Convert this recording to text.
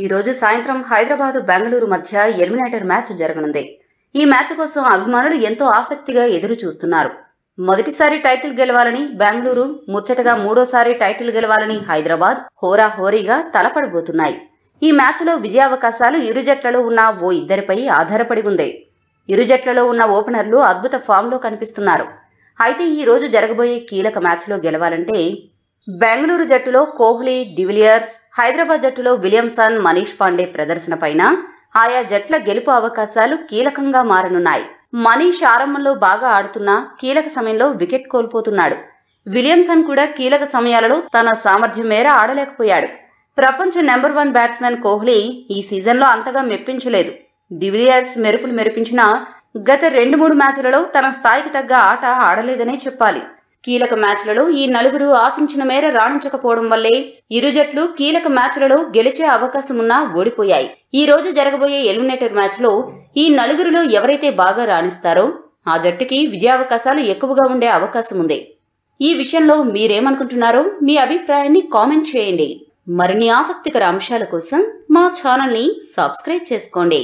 ఈ రోజు సాయంత్రం హైదరాబాద్ బెంగళూరు మధ్య ఎలిమినేటర్ మ్యాచ్ జరగనుంది ఈ మ్యాచ్ కోసం అభిమానులు ఎంతో ఆసక్తిగా ఎదురు చూస్తున్నారు మొదటిసారి టైటిల్ గెలవాలని బెంగళూరు ముచ్చటగా మూడోసారి టైటిల్ గెలవాలని హైదరాబాద్ హోరా హోరీగా తలపడబోతున్నాయి ఈ మ్యాచ్లో విజయావకాశాలు ఇరు జట్లలో ఉన్న ఓ ఇద్దరిపై ఆధారపడి ఉంది ఇరు జట్లలో ఉన్న ఓపెనర్లు అద్భుత ఫామ్లో కనిపిస్తున్నారు అయితే ఈ రోజు జరగబోయే కీలక మ్యాచ్లో గెలవాలంటే బెంగళూరు జట్టులో కోహ్లీ డివిలియర్స్ హైదరాబాద్ జట్టులో విలియమ్సన్ మనీష్ పాండే ప్రదర్శనపైన ఆయా జట్ల గెలుపు అవకాశాలు కీలకంగా మారనున్నాయి మనీష్ ఆరంభంలో బాగా ఆడుతున్నా కీలక సమయంలో వికెట్ కోల్పోతున్నాడు విలియమ్సన్ కూడా కీలక సమయాలలో తన సామర్థ్యం మేర ఆడలేకపోయాడు ప్రపంచ నెంబర్ వన్ బ్యాట్స్మెన్ కోహ్లీ ఈ సీజన్లో అంతగా మెప్పించలేదు డివిలియర్స్ మెరుపులు మెరిపించినా గత రెండు మూడు మ్యాచ్లలో తన స్థాయికి తగ్గ ఆట ఆడలేదనే చెప్పాలి కీలక మ్యాచ్లలో ఈ నలుగురు ఆశించిన మేర రాణించకపోవడం వల్లే ఇరు జట్లు కీలక మ్యాచ్లలో గెలిచే అవకాశమున్నా ఓడిపోయాయి ఈ రోజు జరగబోయే ఎలిమినేటర్ మ్యాచ్లో ఈ నలుగురులో ఎవరైతే బాగా రాణిస్తారో ఆ జట్టుకి విజయావకాశాలు ఎక్కువగా ఉండే అవకాశం ఉంది ఈ విషయంలో మీరేమనుకుంటున్నారో మీ అభిప్రాయాన్ని కామెంట్ చేయండి మరిన్ని ఆసక్తికర అంశాల కోసం మా ఛానల్ని సబ్స్క్రైబ్ చేసుకోండి